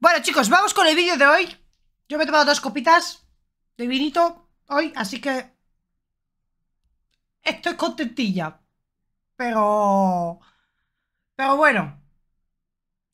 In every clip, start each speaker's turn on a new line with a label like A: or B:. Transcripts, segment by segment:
A: Bueno, chicos, vamos con el vídeo de hoy. Yo me he tomado dos copitas de vinito hoy, así que... Estoy contentilla. Pero... Pero bueno.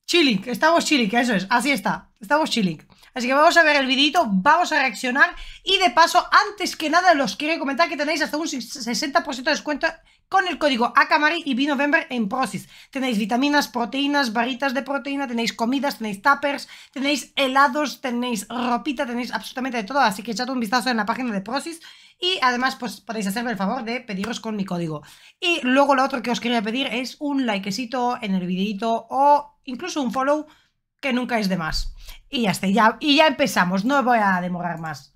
A: Chilling, estamos chilling, eso es, así está. Estamos chilling. Así que vamos a ver el vídeo, vamos a reaccionar y de paso, antes que nada, los quiero comentar que tenéis hasta un 60% de descuento con el código Akamari y Vino en Prosis. Tenéis vitaminas, proteínas, barritas de proteína, tenéis comidas, tenéis tuppers, tenéis helados, tenéis ropita, tenéis absolutamente de todo, así que echad un vistazo en la página de Prosis y además pues podéis hacerme el favor de pediros con mi código. Y luego lo otro que os quería pedir es un likecito en el videito o incluso un follow que nunca es de más. Y ya ya, y ya empezamos, no voy a demorar más.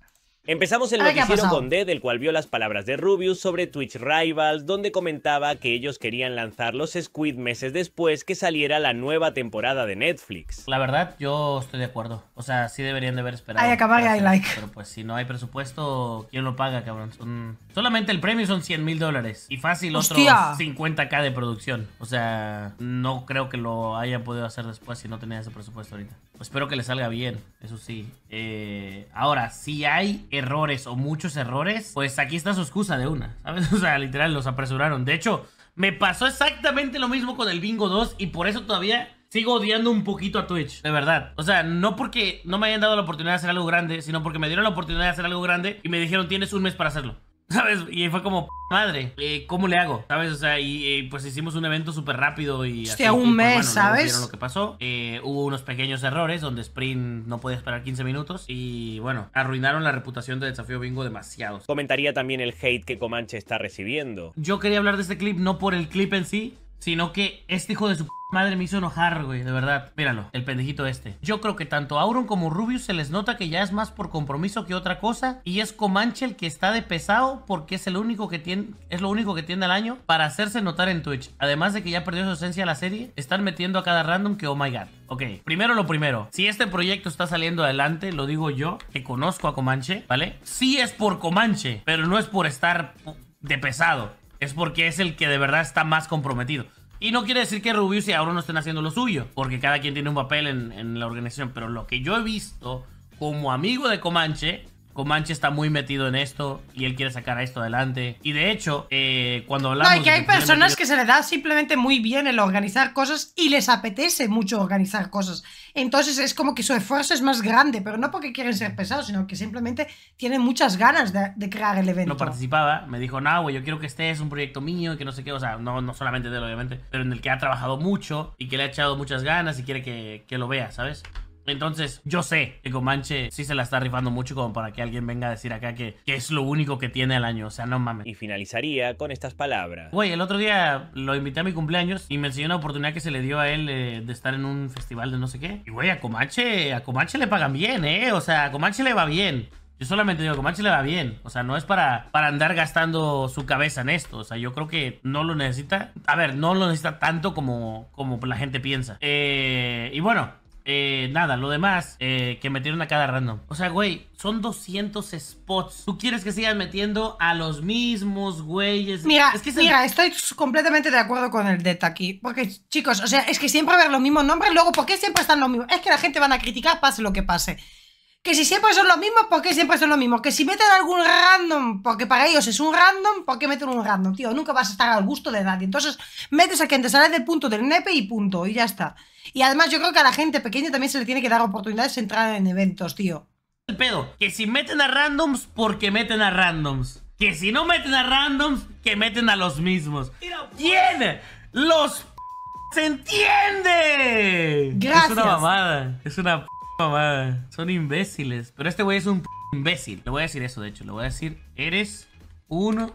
B: Empezamos el noticiero con D, del cual vio las palabras de Rubius sobre Twitch Rivals, donde comentaba que ellos querían lanzar los Squid meses después que saliera la nueva temporada de Netflix.
C: La verdad, yo estoy de acuerdo. O sea, sí deberían de haber esperado. Ay, acabar, hay like. Pero pues si no hay presupuesto, ¿quién lo paga, cabrón? Son Solamente el premio son 100 mil dólares. Y fácil otro 50k de producción. O sea, no creo que lo haya podido hacer después si no tenía ese presupuesto ahorita. Pues espero que le salga bien, eso sí. Eh, ahora, si hay errores o muchos errores, pues aquí está su excusa de una. O sea, literal, los apresuraron. De hecho, me pasó exactamente lo mismo con el Bingo 2 y por eso todavía sigo odiando un poquito a Twitch, de verdad. O sea, no porque no me hayan dado la oportunidad de hacer algo grande, sino porque me dieron la oportunidad de hacer algo grande y me dijeron tienes un mes para hacerlo. ¿sabes? Y fue como, madre, eh, ¿cómo le hago? ¿Sabes? O sea, y eh, pues hicimos un evento súper rápido y... Hostia, un pues, mes, ¿sabes? lo que pasó. Eh, hubo unos pequeños errores donde Sprint no podía esperar 15 minutos y bueno, arruinaron la reputación de Desafío Bingo demasiado. Comentaría también el hate que Comanche está recibiendo. Yo quería hablar de este clip no por el clip en sí, sino que este hijo de su madre me hizo enojar, güey, de verdad. Míralo, el pendejito este. Yo creo que tanto Auron como Rubius se les nota que ya es más por compromiso que otra cosa. Y es Comanche el que está de pesado porque es, el único que tiene, es lo único que tiene al año para hacerse notar en Twitch. Además de que ya perdió su esencia la serie, están metiendo a cada random que oh my god. Ok, primero lo primero. Si este proyecto está saliendo adelante, lo digo yo, que conozco a Comanche, ¿vale? Sí es por Comanche, pero no es por estar de pesado es porque es el que de verdad está más comprometido. Y no quiere decir que Rubius y Auron no estén haciendo lo suyo, porque cada quien tiene un papel en, en la organización. Pero lo que yo he visto como amigo de Comanche Comanche está muy metido en esto y él quiere sacar a esto adelante. Y de hecho, eh, cuando hablamos. No, que hay personas que se le
A: da simplemente muy bien el organizar cosas y les apetece mucho organizar cosas. Entonces es como que su esfuerzo es más grande, pero no porque quieren ser pesados, sino que simplemente tienen muchas ganas de,
C: crear el evento. No participaba, me dijo, no, güey, yo quiero que este es un proyecto mío y que no sé qué, o sea, no, no solamente de él, obviamente, pero en el que ha trabajado mucho y que le ha echado muchas ganas y quiere que, que lo vea, ¿sabes? Entonces, yo sé que Comanche sí se la está rifando mucho como para que alguien venga a decir acá que, es lo único que tiene al año. O sea, no mames. Y finalizaría con estas palabras. Güey, el otro día lo invité a mi cumpleaños y me enseñó una oportunidad que se le dio a él eh, de estar en un festival de no sé qué. Y güey, a Comanche, a Comanche le pagan bien, ¿eh? O sea, a Comanche le va bien. Yo solamente digo, Comanche le va bien. O sea, no es para, para andar gastando su cabeza en esto. O sea, yo creo que no lo necesita. A ver, no lo necesita tanto como, como la gente piensa. Eh, y bueno, eh, nada, lo demás eh, que metieron a cada random. O sea, güey, son 200 spots. ¿Tú quieres que sigan metiendo a los mismos güeyes? Mira, es que mira,
A: estoy completamente de acuerdo con el DET aquí. Porque, chicos, o sea, es que siempre ver los mismos nombres, luego, ¿por qué siempre están los mismos? Es que la gente van a criticar, pase lo que pase. Que si siempre son los mismos, ¿por qué siempre son los mismos? Que si meten algún random, porque para ellos es un random, ¿por qué meten un random? Tío, nunca vas a estar al gusto de nadie. Entonces, metes a quien te sale del punto del nepe y punto, y ya está. Y además, yo creo que a la gente pequeña también se le tiene que dar oportunidades de entrar en eventos, tío.
C: El pedo, que si meten a randoms, porque meten a randoms. Que si no meten a randoms, que meten a los mismos. ¿Quién? Los se entiende. Gracias. Es una mamada. Es una son imbéciles. Pero este güey es un imbécil. Le voy a decir eso, de hecho. Le voy a decir, eres un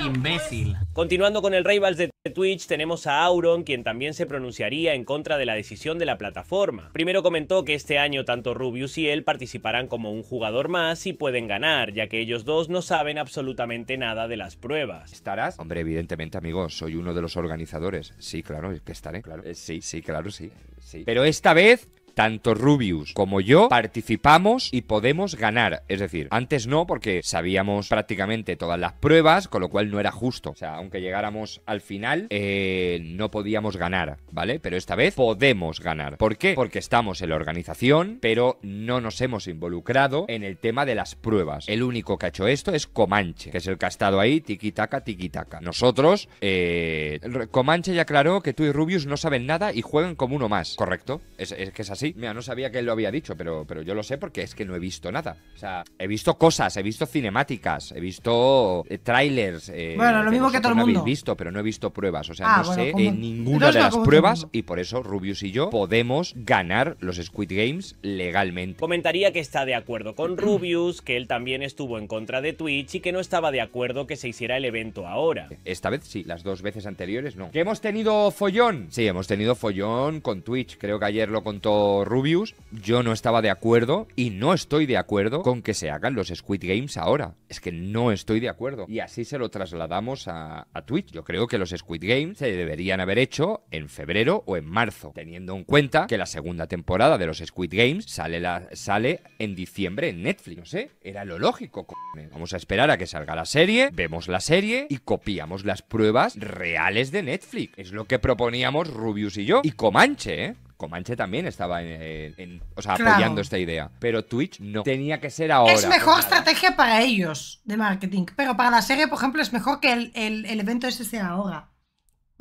C: imbécil. Continuando con el Rivals de Twitch,
B: tenemos a Auron, quien también se pronunciaría en contra de la decisión de la plataforma. Primero comentó que este año tanto Rubius y él participarán como un jugador más y pueden ganar, ya que ellos dos no saben absolutamente nada de las pruebas. ¿Estarás? Hombre,
D: evidentemente, amigo, soy uno de los organizadores. Sí, claro, que estaré, claro. Eh, sí, sí, claro, sí. sí. Pero esta vez tanto Rubius como yo participamos y podemos ganar. Es decir, antes no porque sabíamos prácticamente todas las pruebas, con lo cual no era justo. O sea, aunque llegáramos al final, eh, no podíamos ganar, ¿vale? Pero esta vez podemos ganar. ¿Por qué? Porque estamos en la organización, pero no nos hemos involucrado en el tema de las pruebas. El único que ha hecho esto es Comanche, que es el que ha estado ahí, tiquitaca, tiquitaca. Nosotros, eh, Comanche ya aclaró que tú y Rubius no saben nada y juegan como uno más, ¿correcto? es que es así mira, no sabía que él lo había dicho, pero, pero yo lo sé porque es que no he visto nada. O sea, he visto cosas, he visto cinemáticas, he visto eh, trailers. Eh, bueno, lo mismo que todo el mundo. visto, pero no he visto pruebas. O sea, ah, no sé en ninguna de las pruebas y por eso Rubius y yo podemos ganar los Squid Games legalmente.
B: Comentaría que está de acuerdo con Rubius, que él también estuvo en contra de Twitch y que no estaba de acuerdo que se hiciera el evento ahora.
D: Esta vez sí, las dos veces anteriores no. ¿Que hemos tenido follón? Sí, hemos tenido follón con Twitch. Creo que ayer lo contó Rubius, yo no estaba de acuerdo y no estoy de acuerdo con que se hagan los Squid Games ahora. Es que no estoy de acuerdo. Y así se lo trasladamos a, Twitch. Yo creo que los Squid Games se deberían haber hecho en febrero o en marzo, teniendo en cuenta que la segunda temporada de los Squid Games sale, en diciembre en Netflix. No sé, era lo lógico. Vamos a esperar a que salga la serie, vemos la serie y copiamos las pruebas reales de Netflix. Es lo que proponíamos Rubius y yo. Y Comanche, ¿eh? Comanche también estaba en, apoyando esta idea. Pero Twitch no. Tenía que ser ahora. Es mejor
A: estrategia para ellos de marketing. Pero para la serie, por ejemplo, es mejor que el, el evento ese sea ahora.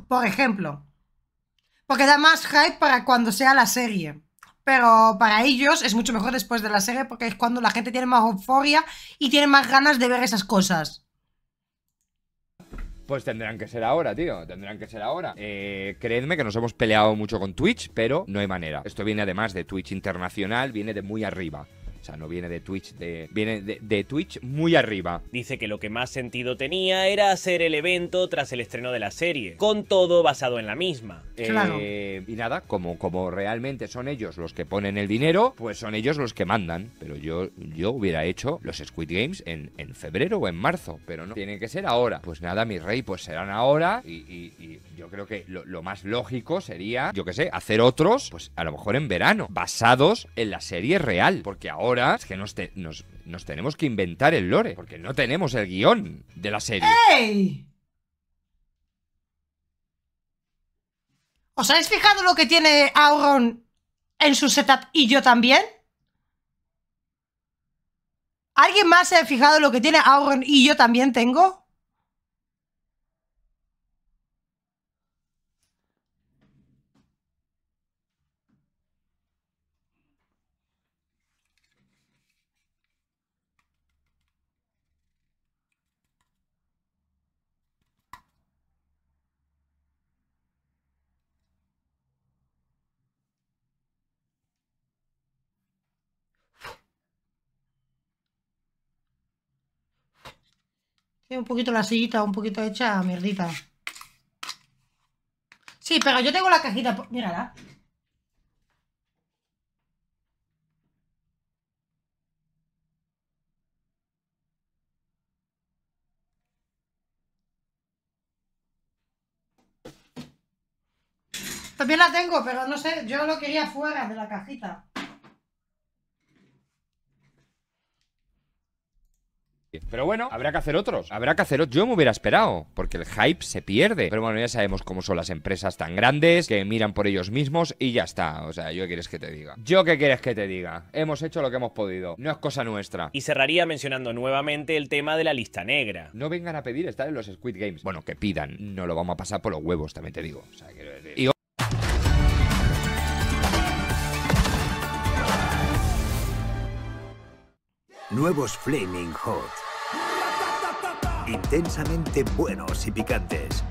A: Por ejemplo. Porque da más hype para cuando sea la serie. Pero para ellos es mucho mejor después de la serie porque es cuando la gente tiene más euforia y tiene más ganas de ver esas
D: cosas. Pues tendrán que ser ahora, tío. Tendrán que ser ahora. Eh, creedme que nos hemos peleado mucho con Twitch, pero no hay manera. Esto viene además de Twitch internacional, viene de muy arriba. O sea, no viene de Twitch, de, viene de, Twitch muy arriba. Dice que lo
B: que más sentido tenía era hacer el evento tras el estreno de la serie, con todo basado en la misma. Eh, claro.
D: y nada, como, como realmente son ellos los que ponen el dinero, pues son ellos los que mandan. Pero yo, yo hubiera hecho los Squid Games en, febrero o en marzo, pero no. Tiene que ser ahora. Pues nada, mi rey, pues serán ahora. Y, yo creo que lo, lo más lógico sería, yo qué sé, hacer otros, pues a lo mejor en verano, basados en la serie real. Porque ahora es que nos, nos, tenemos que inventar el lore, porque no tenemos el guión de la serie.
A: ¿Os habéis fijado lo que tiene Auron en su setup y yo también? ¿Alguien más se ha fijado lo que tiene Auron y yo también tengo? Tiene un poquito la sillita, un poquito hecha mierdita. Sí, pero yo tengo la cajita, mírala. También la tengo, pero no sé, yo lo quería fuera de la cajita.
D: Pero bueno, habrá que hacer otros. Habrá que hacer otros. Yo me hubiera esperado, porque el hype se pierde. Pero bueno, ya sabemos cómo son las empresas tan grandes, que miran por ellos mismos y ya está. O sea, yo qué quieres que te diga. Yo qué quieres que te diga. Hemos hecho lo que hemos podido. No es cosa nuestra. Y cerraría mencionando nuevamente el tema de la lista negra. No vengan a pedir estar en los Squid Games. Bueno, que pidan. No lo vamos a pasar por los huevos, también te digo. Nuevos Flaming Hot. Intensamente buenos y picantes.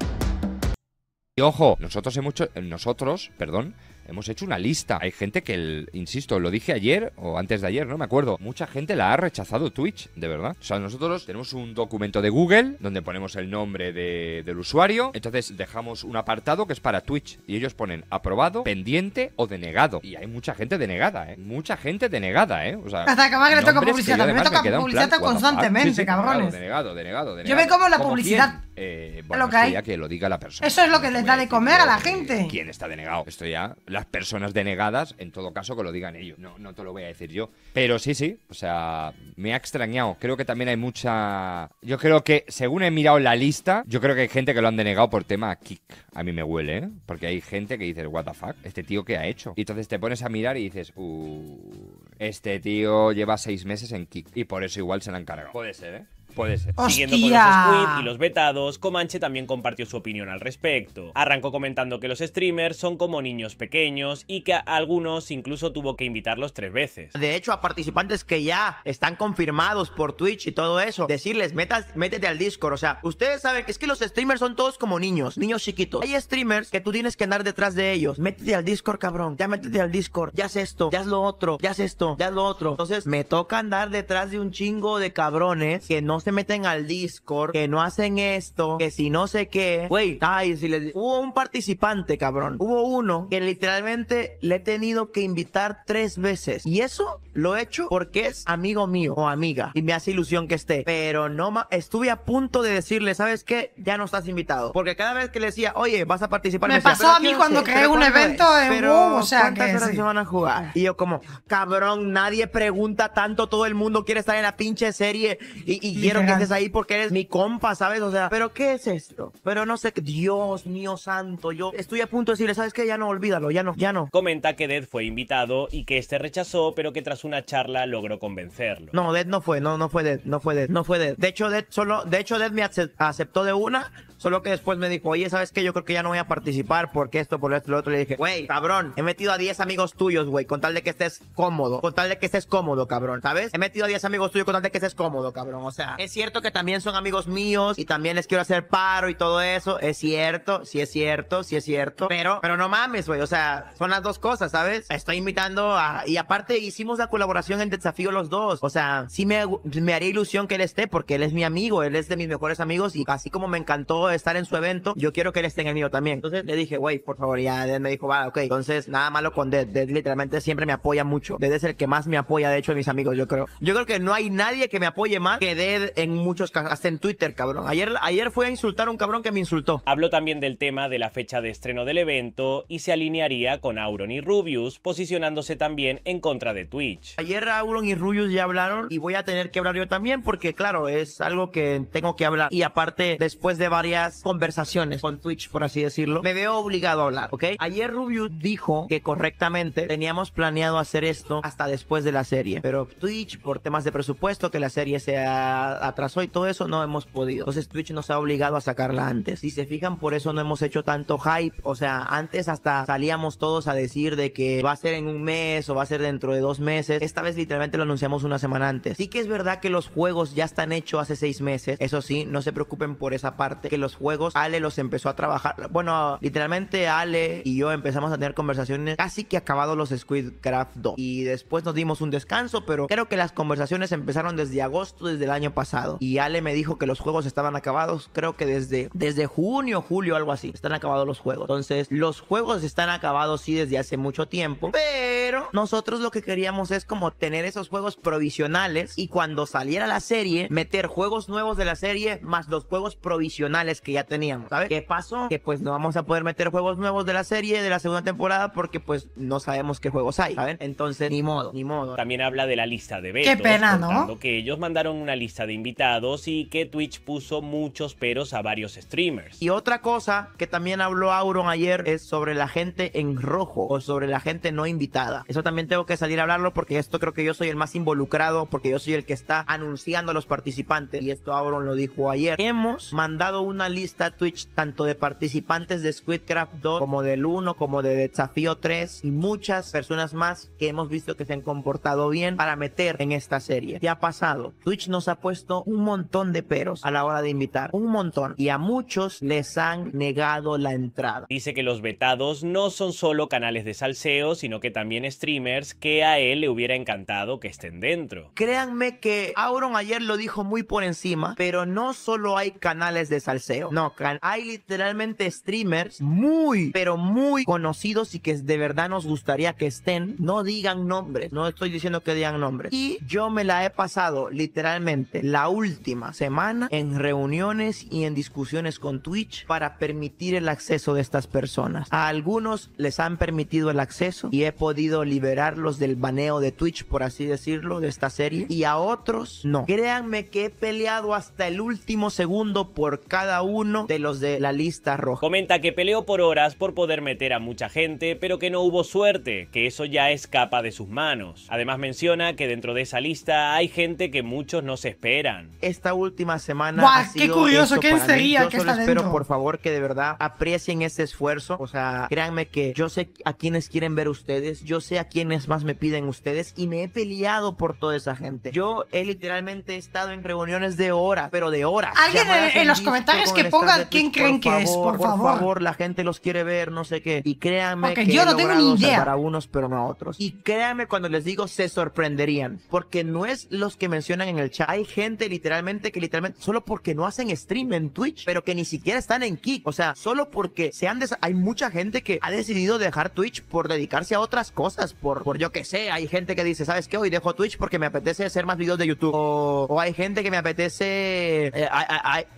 D: Y ojo, nosotros hay muchos, nosotros, perdón, Hemos hecho una lista. Hay gente que, insisto, lo dije ayer o antes de ayer, no me acuerdo. Mucha gente la ha rechazado Twitch, de verdad. O sea, nosotros tenemos un documento de Google donde ponemos el nombre del usuario. Entonces dejamos un apartado que es para Twitch y ellos ponen aprobado, pendiente o denegado. Y hay mucha gente denegada, ¿eh? Mucha gente denegada, ¿eh? O sea, hasta acabar que le toca publicidad. me toca publicidad constantemente, cabrones. Denegado, denegado, denegado, Yo me como la publicidad. Eh, bueno, lo que, hay. lo diga la persona.
A: Eso es lo que les da de comer
D: a la gente. ¿Quién está denegado? Esto ya las personas denegadas, en todo caso, que lo digan ellos. No, no te lo voy a decir yo. Pero sí, sí, o sea, me ha extrañado. Creo que también hay mucha. Yo creo que, según he mirado la lista, yo creo que hay gente que lo han denegado por tema kick. A mí me huele, ¿eh? Porque hay gente que dice, ¿What the fuck? ¿Este tío qué ha hecho? Y entonces te pones a mirar y dices, Uh, este tío lleva seis meses en kick. Y por eso igual se la han cargado. Puede ser, ¿eh? Puede ser. Siguiendo con los Squid y los vetados, Comanche también compartió su opinión al respecto. Arrancó
B: comentando que los streamers son como niños pequeños y que algunos incluso tuvo que invitarlos tres veces.
E: De hecho, a participantes que ya están confirmados por Twitch y todo eso, decirles, metas, métete al Discord. O sea, ustedes saben que es que los streamers son todos como niños, niños chiquitos. Hay streamers que tú tienes que andar detrás de ellos. Métete al Discord, cabrón. Ya métete al Discord. Ya haz esto, ya es lo otro, ya es esto, ya es lo otro. Entonces, me toca andar detrás de un chingo de cabrones que no se meten al Discord, que no hacen esto, que si no sé qué. Güey, ay, si les... Hubo un participante, cabrón. Hubo uno que literalmente le he tenido que invitar tres veces. Y eso lo he hecho porque es amigo mío o amiga. Y me hace ilusión que esté. Pero no ma... estuve a punto de decirle, ¿sabes qué? Ya no estás invitado. Porque cada vez que le decía, oye, vas a participar. Me, me pasó a mí cuando creé un evento en pero, o sea, ¿cuántas que horas se van a jugar? Y yo como, cabrón, nadie pregunta tanto, todo el mundo quiere estar en la pinche serie y, y que estés ahí porque eres mi compa, ¿sabes? O sea, pero ¿qué es esto?
B: Pero no sé, Dios
E: mío santo, yo estoy a punto de decirle, ¿sabes qué? Ya no, olvídalo, ya no, ya no.
B: Comenta que Dead fue invitado y que este rechazó, pero que tras una charla logró convencerlo.
E: No, Dead no fue, no, no fue Dead, no fue Dead, no fue Dead. De hecho, Dead solo, de hecho, Dead me aceptó de una Solo que después me dijo, oye, ¿sabes qué? Yo creo que ya no voy a participar porque esto, por esto, lo otro. Le dije, güey, cabrón, he metido a 10 amigos tuyos, güey, con tal de que estés cómodo. Con tal de que estés cómodo, cabrón, ¿sabes? He metido a 10 amigos tuyos con tal de que estés cómodo, cabrón. O sea, es cierto que también son amigos míos y también les quiero hacer paro y todo eso. Es cierto, sí es cierto, sí es cierto. Pero, pero no mames, güey. O sea, son las dos cosas, ¿sabes? Estoy invitando a... Y aparte hicimos la colaboración en Desafío los dos. O sea, sí me, me haría ilusión que él esté porque él es mi amigo, él es de mis mejores amigos y así como me encantó estar en su evento, yo quiero que él esté en el mío también. Entonces le dije, güey, por favor, ya Dead me dijo, va, ok. Entonces, nada malo con Dead. Dead literalmente siempre me apoya mucho. Dead es el que más me apoya, de hecho, de mis amigos, yo creo. Yo creo que no hay nadie que me apoye más que Dead en muchos casos, hasta en Twitter, cabrón. Ayer,
B: ayer fue a insultar a un cabrón que me insultó. Habló también del tema de la fecha de estreno del evento y se alinearía con Auron y Rubius, posicionándose también en contra de Twitch.
E: Ayer Auron y Rubius ya hablaron y voy a tener que hablar yo también porque, claro, es algo que tengo que hablar. Y aparte, después de varias conversaciones con Twitch, por así decirlo, me veo obligado a hablar, ¿ok? Ayer Rubius dijo que correctamente teníamos planeado hacer esto hasta después de la serie, pero Twitch, por temas de presupuesto, que la serie se atrasó y todo eso, no hemos podido. Entonces Twitch nos ha obligado a sacarla antes. Si se fijan, por eso no hemos hecho tanto hype. O sea, antes hasta salíamos todos a decir de que va a ser en un mes o va a ser dentro de dos meses. Esta vez literalmente lo anunciamos una semana antes. Sí que es verdad que los juegos ya están hechos hace seis meses. Eso sí, no se preocupen por esa parte, que los juegos, Ale los empezó a trabajar. Bueno, literalmente Ale y yo empezamos a tener conversaciones casi que acabados los Squid Craft 2. Y después nos dimos un descanso, pero creo que las conversaciones empezaron desde agosto, desde el año pasado. Y Ale me dijo que los juegos estaban acabados, creo que desde, desde junio, julio, algo así. Están acabados los juegos. Entonces, los juegos están acabados sí desde hace mucho tiempo, pero nosotros lo que queríamos es como tener esos juegos provisionales y cuando saliera la serie, meter juegos nuevos de la serie más los juegos provisionales que ya teníamos, ¿sabes? ¿Qué pasó? Que pues no vamos a poder meter juegos nuevos de la serie, de la segunda temporada, porque pues no sabemos qué juegos hay, ¿saben? Entonces, ni modo, ni
B: modo. También habla de la lista de vetos. Qué pena, ¿no? Que ellos mandaron una lista de invitados y que Twitch puso muchos peros a varios streamers.
E: Y otra cosa que también habló Auron ayer es sobre la gente en rojo o sobre la gente no invitada. Eso también tengo que salir a hablarlo porque esto creo que yo soy el más involucrado porque yo soy el que está anunciando a los participantes y esto Auron lo dijo ayer. Hemos mandado una lista Twitch tanto de participantes de Squidcraft 2 como del 1 como de Desafío 3 y muchas personas más que hemos visto que se han comportado bien para meter en esta serie. ¿Qué ha pasado? Twitch nos ha puesto un montón de peros a la hora de invitar, un montón, y a muchos les han negado la entrada.
B: Dice que los vetados no son solo canales de salseo, sino que también streamers que a él le hubiera encantado que estén dentro.
E: Créanme que Auron ayer lo dijo muy por encima, pero no solo hay canales de salseo, no, hay literalmente streamers muy, pero muy conocidos y que de verdad nos gustaría que estén. No digan nombres, no estoy diciendo que digan nombres. Y yo me la he pasado literalmente la última semana en reuniones y en discusiones con Twitch para permitir el acceso de estas personas. A algunos les han permitido el acceso y he podido liberarlos del baneo de Twitch, por así decirlo, de esta serie. Y a otros no. Créanme que he peleado hasta el último segundo por cada uno de los de la lista roja.
B: Comenta que peleó por horas por poder meter a mucha gente, pero que no hubo suerte, que eso ya escapa de sus manos. Además menciona que dentro de esa lista hay gente que muchos no se esperan.
E: Esta última semana qué curioso, ¿quién sería que está dentro? por favor, que de verdad aprecien ese esfuerzo. O sea, créanme que yo sé a quienes quieren ver ustedes, yo sé a quienes más me piden ustedes y me he peleado por toda esa gente. Yo he literalmente estado en reuniones de horas, pero de horas. Alguien en los comentarios que pongan quién creen que es, por, favor por favor. la gente los quiere ver, no sé qué. Y créanme que yo no tengo ni idea. Para unos, pero no a otros. Y créanme cuando les digo, se sorprenderían. Porque no es los que mencionan en el chat. Hay gente literalmente que literalmente, solo porque no hacen stream en Twitch, pero que ni siquiera están en Kik, O sea, solo porque se han hay mucha gente que ha decidido dejar Twitch por dedicarse a otras cosas, por, por yo que sé. Hay gente que dice, ¿sabes qué? Hoy dejo Twitch porque me apetece hacer más videos de YouTube. O, hay gente que me apetece... Eh,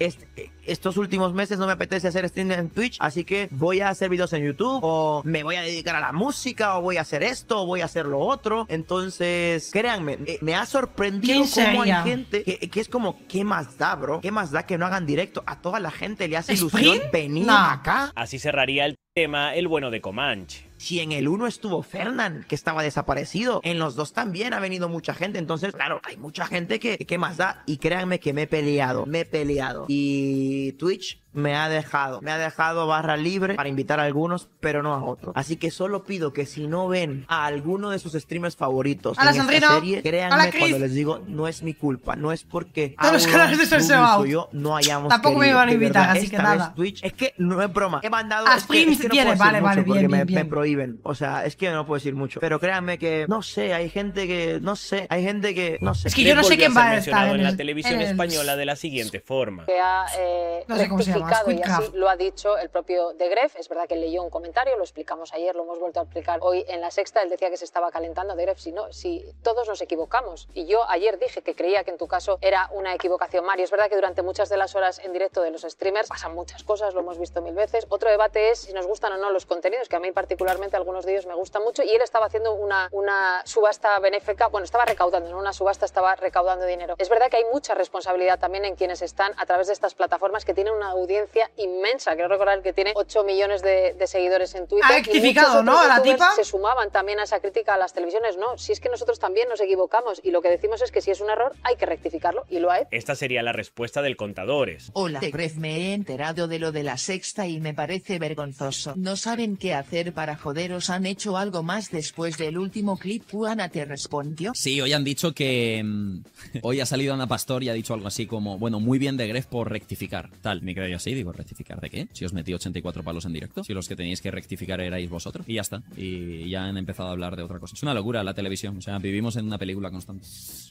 E: este, estos últimos meses no me apetece hacer stream en Twitch, así que voy a hacer videos en YouTube o me voy a dedicar a la música o voy a hacer esto o voy a hacer lo otro. Entonces, créanme, me ha sorprendido cómo hay gente que, es como, ¿qué más da, bro? ¿Qué
B: más da que no hagan directo? A toda la gente le
E: hace ilusión venir acá.
B: Así cerraría el tema el bueno de Comanche. Si en
E: el uno estuvo Fernán, que estaba desaparecido, en los dos también ha venido mucha gente. Entonces, claro, hay mucha gente que, ¿Qué más da. Y créanme que me he peleado, me he peleado. Y Twitch me ha dejado. Me ha dejado barra libre para invitar a algunos, pero no a otros. Así que solo pido que si no ven a alguno de sus streamers favoritos en serie, créanme cuando les digo, no es mi culpa, no es porque a los canales de este yo no hayamos Tampoco me iban a invitar, así que nada. es que no es broma. He mandado a que, no vale, vale, bien, viven. O sea, es que no puedo decir mucho. Pero créanme que, no sé, hay gente
B: que, no sé, hay gente que, no sé. Es que yo no sé quién va a estar en, la televisión española de la siguiente forma.
A: ha eh, así lo ha dicho el propio De Gref. Es verdad que leyó un comentario, lo explicamos ayer, lo hemos vuelto a explicar hoy en la sexta. Él decía que se estaba calentando De Gref. Si no, si todos nos equivocamos. Y yo ayer dije que creía que en tu caso era una equivocación, Mario. Es verdad que durante muchas de las horas en directo de los streamers pasan muchas cosas, lo hemos visto mil veces. Otro debate es si nos gustan o no los contenidos, que a mí en particular algunos de ellos me gustan mucho, y él estaba haciendo una, una subasta benéfica, bueno, estaba recaudando, no una subasta, estaba recaudando dinero. Es verdad que hay mucha responsabilidad también en quienes están a través de estas plataformas que tienen una audiencia inmensa. Quiero recordar que tiene 8 millones de, seguidores
F: en Twitter. Ha rectificado, ¿no? A la tipa. Se
A: sumaban también a esa crítica a las televisiones, ¿no? Si es que nosotros también nos equivocamos y lo que decimos es que si es un error hay que rectificarlo y lo hay.
B: Esta sería la respuesta del contadores. Hola,
E: me he enterado de lo de la sexta y me parece vergonzoso. No saben qué hacer para Poderos han hecho algo más después del último clip Ana te respondió.
G: Sí, hoy han dicho que... Mm, hoy ha salido Ana Pastor y ha dicho algo así como, bueno, muy bien de Gref por rectificar. Tal, me creo así, digo, ¿rectificar de qué? Si os metí 84 palos en directo, si los que teníais que rectificar erais vosotros. Y ya está. Y ya han empezado a hablar de otra cosa. Es una locura la televisión. O sea, vivimos
B: en una película constante.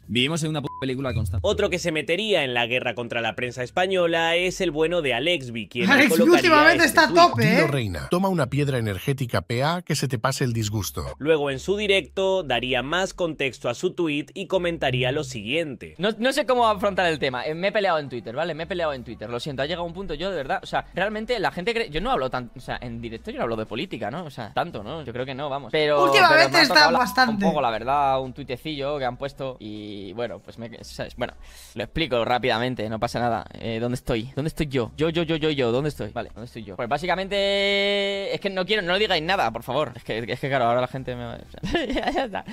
B: Vivimos en una película constante. Otro que se metería en la guerra contra la prensa española es el bueno de Alexby, quien últimamente este está a tope,
H: ¿eh? Reina, toma una piedra energética PA que se te pase el disgusto.
B: Luego en su directo daría más contexto a su tweet y comentaría lo siguiente. No, sé cómo afrontar el tema, eh, me he peleado en Twitter, ¿vale?
G: Me he peleado en Twitter, lo siento, ha llegado un punto yo de verdad, o sea, realmente la gente cree, yo no hablo tan, o sea, en directo yo no hablo de política, ¿no? O sea, tanto, ¿no? Yo creo que no, vamos. Pero últimamente está bastante. un poco la verdad, un tuitecillo que han puesto y bueno, pues me bueno, lo explico rápidamente, no pasa nada. Eh, ¿Dónde estoy? ¿Dónde estoy yo? Yo, yo, yo, yo, yo. ¿Dónde estoy? Vale, ¿dónde estoy yo? Pues básicamente es que no quiero, no digáis nada, por favor. Es que, claro, ahora la gente me va ya, está.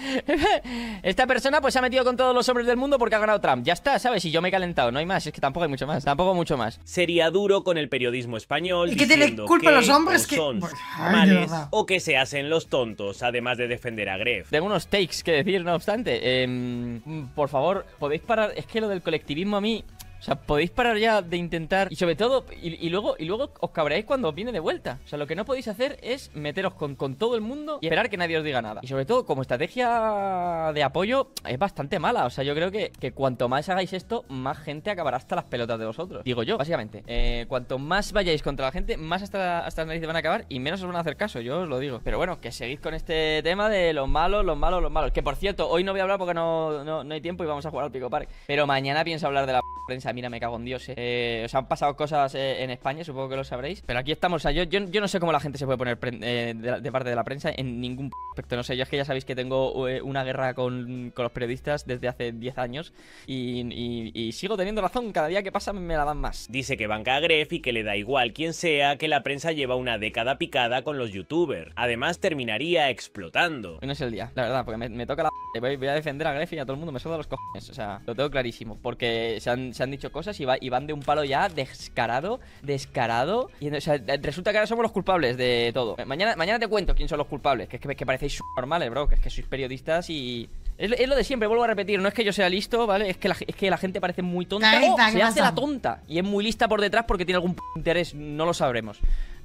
G: Esta persona pues se ha metido con todos los hombres del mundo porque ha ganado Trump. Ya está, ¿sabes? Y yo me he calentado, no hay más. Es que tampoco hay mucho más.
B: Tampoco mucho más. Sería duro con el periodismo español. ¿Y que tiene culpa los hombres que son males, o que se hacen los tontos, además de defender a Gref? Tengo unos takes que decir, no
G: obstante. Em, por favor, podéis parar. Es que lo del colectivismo a mí o sea, podéis parar ya de intentar. Y sobre todo, y, luego, y luego os cabréis cuando os viene de vuelta. O sea, lo que no podéis hacer es meteros con, todo el mundo y esperar que nadie os diga nada. Y sobre todo, como estrategia de apoyo, es bastante mala. O sea, yo creo que, que cuanto más hagáis esto, más gente acabará hasta las pelotas de vosotros. Digo yo, básicamente. Eh, cuanto más vayáis contra la gente, más hasta, hasta las narices van a acabar y menos os van a hacer caso, yo os lo digo. Pero bueno, que seguís con este tema de los malos, los malos, los malos. Que por cierto, hoy no voy a hablar porque no, no, no hay tiempo y vamos a jugar al Pico Park. Pero mañana pienso hablar de la prensa mira, me cago en Dios. Eh, os han pasado cosas eh, en España, supongo que lo sabréis. Pero aquí estamos, o sea, yo, no sé cómo la gente se puede poner eh, de, parte de la prensa en ningún aspecto. No sé, yo es que ya sabéis que tengo eh, una guerra con,
B: los periodistas desde hace 10 años y, sigo teniendo razón. Cada día que pasa me la dan más. Dice que banca a Gref y que le da igual quien sea, que la prensa lleva una década picada con los youtubers. Además, terminaría explotando. no es el día, la verdad, porque me, toca la. Voy, a
G: defender a Gref y a todo el mundo me suda los cojones. O sea, lo tengo clarísimo. Porque se han dicho cosas y, van de un palo ya descarado, descarado. Y resulta que ahora somos los culpables de todo. Eh, mañana, mañana te cuento quién son los culpables, que es que, parecéis normales, bro, que es que sois periodistas y... Es, lo de siempre, vuelvo a repetir, no es que yo sea listo, ¿vale? Es que la, es que la gente parece muy tonta. se hace la tonta y es muy lista por detrás porque tiene algún interés, no lo sabremos.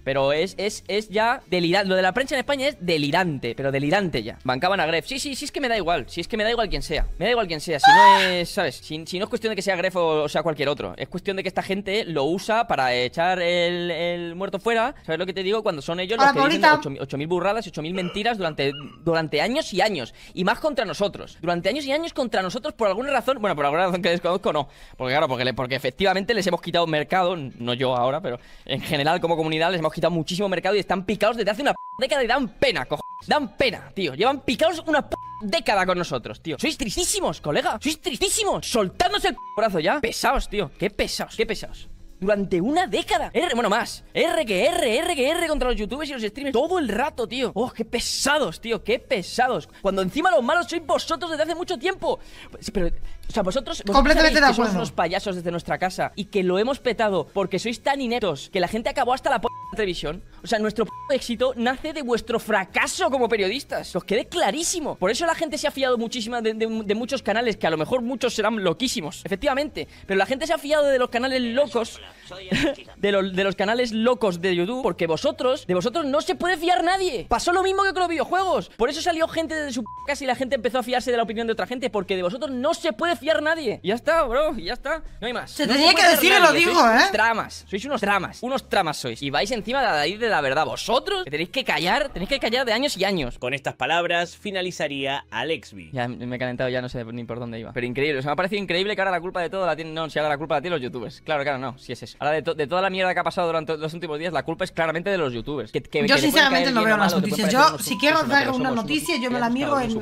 G: Pero es, es, ya delirante. Lo de la prensa en España es delirante, pero delirante ya. Bancaban a Gref. Sí, sí, sí, es que me da igual. Si es que me da igual quien sea. Me da igual quien sea. Si no es, ¿sabes? Si, no es cuestión de que sea Gref o, sea cualquier otro. Es cuestión de que esta gente lo usa para echar el, muerto fuera. ¿Sabes lo que te digo? Cuando son ellos los que dicen 8.000 burradas, 8.000 mentiras durante, durante años y años. Y más contra nosotros. Durante años y años contra nosotros por alguna razón. Bueno, por alguna razón que desconozco, no. Porque claro, porque, porque efectivamente les hemos quitado mercado. No yo ahora, pero en general como comunidad les hemos quitado quitado muchísimo mercado y están picados desde hace una década y dan pena, cojo Dan pena, tío. Llevan picados una década con nosotros, tío. Sois tristísimos, colega. Sois tristísimos. Soltándose el p brazo ya. Pesaos, tío. Qué pesados, qué pesados durante una década. R, bueno, más. R que R, R que R contra los youtubers y los streamers todo el rato, tío. Oh, qué pesados, tío, qué pesados. Cuando encima los malos sois vosotros desde hace mucho tiempo. Pues, pero o sea, vosotros, vosotros completamente unos payasos desde nuestra casa y que lo hemos petado porque sois tan ineptos que la gente acabó hasta la p televisión. O sea, nuestro p éxito nace de vuestro fracaso como periodistas. Os quede clarísimo. Por eso la gente se ha fiado muchísimo de, muchos canales que a lo mejor muchos serán loquísimos, efectivamente. Pero la gente se ha fiado de los canales locos, de, los, canales locos de YouTube, porque vosotros, de vosotros no se puede fiar nadie. Pasó lo mismo que con los videojuegos. Por eso salió gente de su p casa y la gente empezó a fiarse de la opinión de otra gente, porque de vosotros no se puede fiar nadie. Ya está, bro, ya está. No hay más. Se tenía que decir lo digo, ¿eh? Sois ¿eh? tramas, sois unos tramas. Unos tramas sois. Y vais encima de la de la verdad. Vosotros tenéis que callar, tenéis que callar de años y años. Con estas palabras finalizaría Alexby. Ya me he calentado, ya no sé ni por dónde iba. Pero increíble, o me ha parecido increíble que ahora la culpa de todo la tiene. No, si ahora la culpa la tiene los youtubers. Claro, claro, no, si es eso. Ahora de, toda la mierda que ha pasado durante los últimos días, la culpa es claramente de los youtubers. yo sinceramente no veo las noticias. Yo,
A: si quiero dar una noticia, yo me la miro en,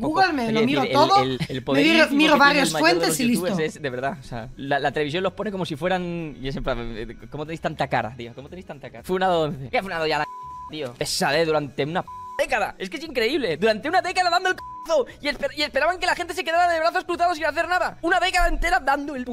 A: Google, me lo miro todo. El, poder Varios fuentes y
G: listo. Es, de verdad, o sea, la, televisión los pone como si fueran. Y es eh, ¿cómo tenéis tanta cara, tío? ¿Cómo tenéis tanta cara? Funado 11. ¿Qué funado ya la tío? Pesadé, eh, durante una década. Es que es increíble. Durante una década dando el y, esperaban que la gente se quedara de brazos cruzados sin hacer nada. Una década entera dando el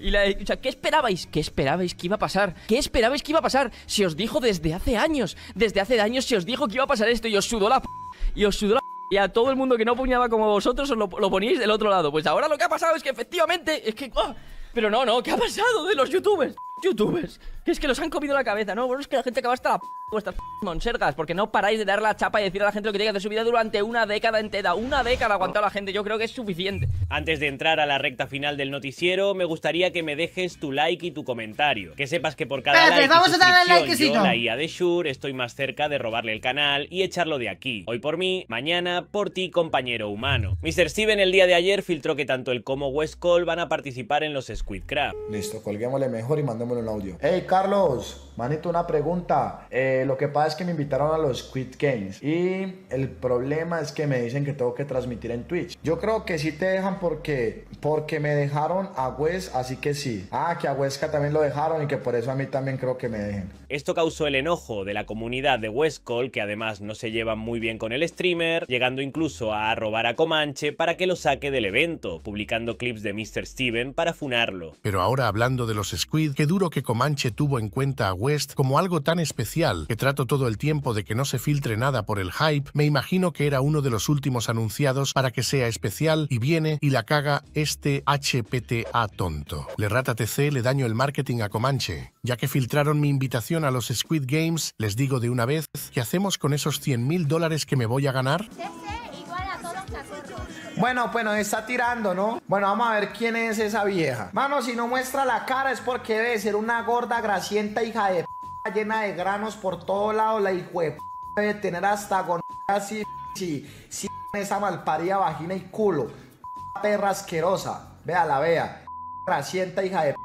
G: y la, o sea, ¿qué esperabais? ¿Qué esperabais que iba a pasar? ¿Qué esperabais que iba a pasar? Se os dijo desde hace años. Desde hace años se os dijo que iba a pasar esto y os sudó la p y os sudó la p y a todo el mundo que no puñaba como vosotros os lo, poníais del otro lado. Pues ahora lo que ha pasado es que efectivamente, es que... ¡oh! pero no, no, ¿qué ha pasado de los youtubers? youtubers que es que los han comido la cabeza, ¿no? Bueno, es que la gente acaba hasta la p vuestras p monsergas porque no paráis de dar la chapa y decir a la gente lo que tiene que hacer su vida durante una década entera. Una década aguantó la
B: gente, yo creo que es suficiente. Antes de entrar a la recta final del noticiero, me gustaría que me dejes tu like y tu comentario. Que sepas que por cada like vamos y yo, la IA de Shure, estoy más cerca de robarle el canal y echarlo de aquí. Hoy por mí, mañana por ti, compañero humano. Mr. Steven el día de ayer filtró que tanto él como West Cole van a participar en los squidcraft. Listo,
I: colguémosle mejor y mandemos pongámoslo audio. Hey, Carlos. Manito, una pregunta. Eh, lo que pasa es que me invitaron a los Squid Games y el problema es que me dicen que tengo que transmitir en Twitch. Yo creo que sí te dejan porque, porque me dejaron a Wes, así que sí. Ah, que a Huesca también lo dejaron y que por eso a mí también creo que me dejen.
B: Esto causó el enojo de la comunidad de Westcall, que además no se lleva muy bien con el streamer, llegando incluso a robar a Comanche para que lo saque del evento, publicando clips de Mr. Steven para funarlo.
H: Pero ahora hablando de los Squid, que dura que Comanche tuvo en cuenta a West como algo tan especial que trato todo el tiempo de que no se filtre nada por el hype, me imagino que era uno de los últimos anunciados para que sea especial y viene y la caga este HPTA tonto. Le rata TC le daño el marketing a Comanche. Ya que filtraron mi invitación a los Squid Games, les digo de una vez, ¿qué hacemos con esos 100 mil dólares que me voy a ganar? Bueno, pues está tirando, ¿no? Bueno, vamos a ver quién es esa vieja. Mano, si no muestra la cara
I: es porque debe ser una gorda, grasienta hija de p llena de granos por todo lado. La hijo de p debe tener hasta con así, si, si esa malparida vagina y culo. Perra asquerosa. Véala, vea. grasienta hija de p.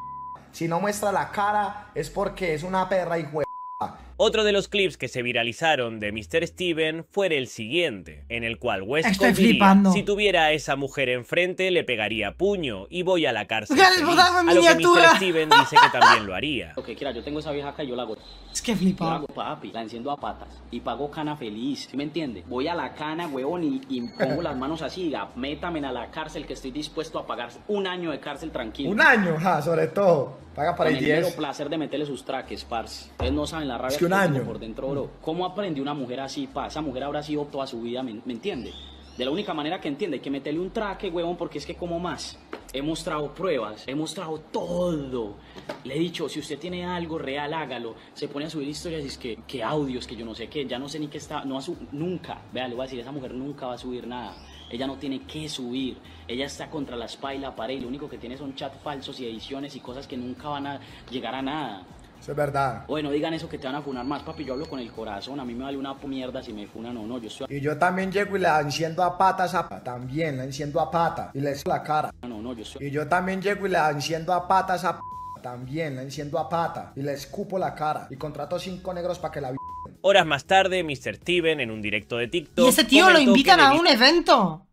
I: Si no muestra la cara es porque es una perra hijo de p.
B: Otro de los clips que se viralizaron de Mr. Steven fue el siguiente, en el cual West diría, si tuviera a esa mujer enfrente le pegaría puño y voy a la cárcel. a lo que Mr. Steven
C: dice que también lo haría. Ok, mira, yo tengo esa vieja acá y yo la hago. Es que flipa. la hago la enciendo a patas y pago cana feliz, me entiende? Voy a la cana, huevón, y, pongo las manos así, métame a la cárcel que estoy dispuesto a pagar un año de cárcel tranquilo. Un año,
I: ja, sobre todo.
C: Paga para el 10. placer de meterle sus traques, parce. Ustedes no saben la rabia un Por dentro, ¿Cómo aprende una mujer así, pa? Esa mujer ahora sido toda su vida, ¿me, entiende? De la única manera que entiende, hay que meterle un traque, huevón, porque es que como más. He mostrado pruebas, he mostrado todo. Le he dicho, si usted tiene algo real, hágalo. Se pone a subir historias y es que, que audios, que yo no sé qué, ya no sé ni qué está, no va nunca. Vea, le voy a decir, esa mujer nunca va a subir nada. Ella no tiene que subir. Ella está contra la spa y la pared lo único que tiene son chats falsos y ediciones y cosas que nunca van a llegar a nada.
I: Eso es verdad.
C: Bueno, digan eso que te van a funar más, papi. Yo hablo con el corazón. A mí me vale una mierda si me funan o no. Yo Y yo
I: también llego y la enciendo a patas a También la enciendo a pata. Y le escupo la cara. No, no, yo Y yo también llego y la enciendo a patas a También la enciendo a pata. Y le escupo la cara. Y contrato cinco negros para que la
B: Horas más tarde, Mr. Steven, en un directo de TikTok... Y ese tío lo invitan a un
I: evento.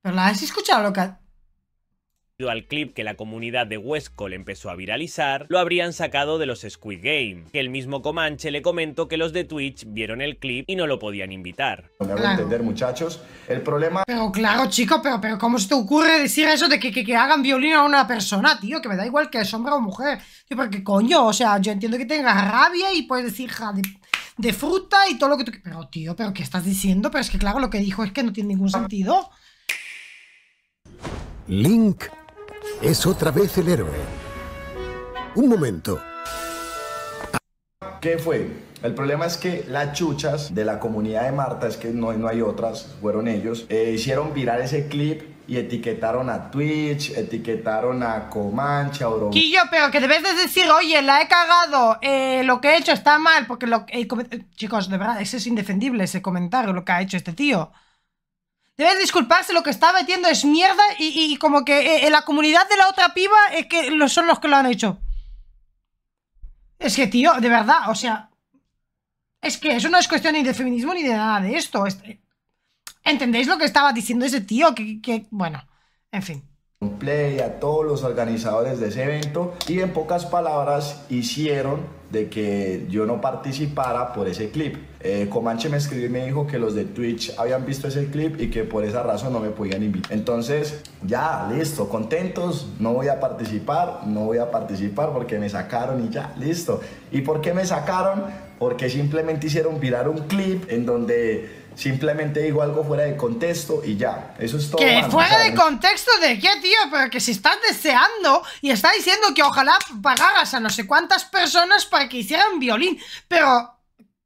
A: Pero la has escuchado lo que
B: al clip que la comunidad de le empezó a viralizar, lo habrían sacado de los Squid Game, que el mismo Comanche le comentó que los de Twitch vieron el clip y no lo podían invitar. Me entender,
I: muchachos, el problema...
A: Pero claro, chico, pero, pero ¿cómo se te ocurre decir eso de que, hagan violín a una persona, tío? Que me da igual que es hombre o mujer. Tío, porque coño, o sea, yo entiendo que tengas rabia y puedes decir, de fruta y todo lo que tú... Pero tío, ¿pero qué estás diciendo? Pero es que claro, lo que dijo es que no tiene ningún sentido.
H: Link es otra vez el héroe. Un momento.
I: ¿Qué fue? El problema es que las chuchas de la comunidad de Marta, es que no, no hay otras, fueron ellos, eh, hicieron virar ese clip y etiquetaron a Twitch, etiquetaron a Comanche, a Oro... Quillo,
A: pero que debes de decir, oye, la he cagado, eh, lo que he hecho está mal, porque lo... Eh, chicos, de verdad, ese es indefendible, ese comentario, lo que ha hecho este tío. Debes disculparse, lo que está metiendo es mierda y, como que eh, en la comunidad de la otra piba es que son los que lo han hecho. Es que, tío, de verdad, o sea... Es que eso no es cuestión ni de feminismo ni de nada de esto. Eh, ¿Entendéis lo que estaba diciendo ese tío? que bueno, en fin.
I: Play, a todos los organizadores de ese evento y en pocas palabras hicieron de que yo no participara por ese clip. Eh, Comanche me escribió y me dijo que los de Twitch habían visto ese clip y que por esa razón no me podían invitar. Entonces, ya, listo, contentos, no voy a participar, no voy a participar porque me sacaron y ya, listo. ¿Y por qué me sacaron? Porque simplemente hicieron virar un clip en donde Simplemente digo algo fuera de contexto y ya. Eso es todo. Que fuera de
A: contexto de qué, tío, pero que si estás deseando y estás diciendo que ojalá pagaras a no sé cuántas personas para que hicieran violín. Pero,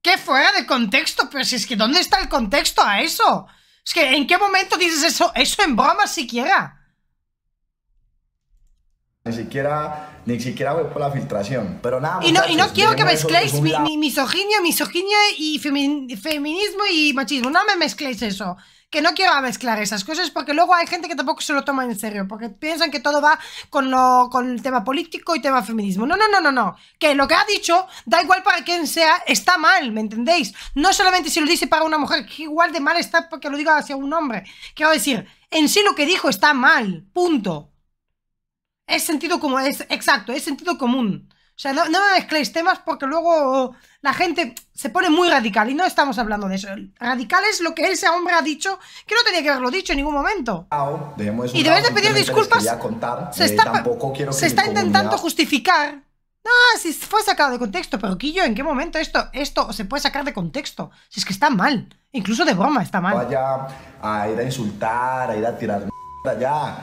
A: ¿qué fuera de contexto? Pero si es que, ¿dónde está el contexto a eso? Es que, ¿en qué momento dices eso? Eso en broma siquiera
I: ni siquiera, ni siquiera por la filtración. Pero nada, y no, quiero que mezcléis mi,
A: misoginia, misoginia y feminismo y machismo. No me mezcléis eso. Que no quiero mezclar esas cosas porque luego hay gente que tampoco se lo toma en serio, porque piensan que todo va con, lo, con el tema político y tema feminismo. No, no, no, no, no. Que lo que ha dicho, da igual para quien sea, está mal, ¿me entendéis? No solamente si lo dice para una mujer, que igual de mal está porque lo diga hacia un hombre. Quiero decir, en sí lo que dijo está mal, punto. Es sentido común, es, exacto, es sentido común. O sea, no, no mezcléis temas porque luego la gente se pone muy radical y no estamos hablando de eso. Radical es lo que ese hombre ha dicho que no tenía que haberlo dicho en ningún momento.
I: y debes de pedir disculpas. Se eh, está, tampoco quiero se está intentando
A: justificar. No, si fue sacado de contexto, pero Quillo, ¿en qué momento esto, esto se puede sacar de contexto? Si es que está mal, incluso de broma está mal. Vaya
I: a ir a insultar, a ir a tirar allá.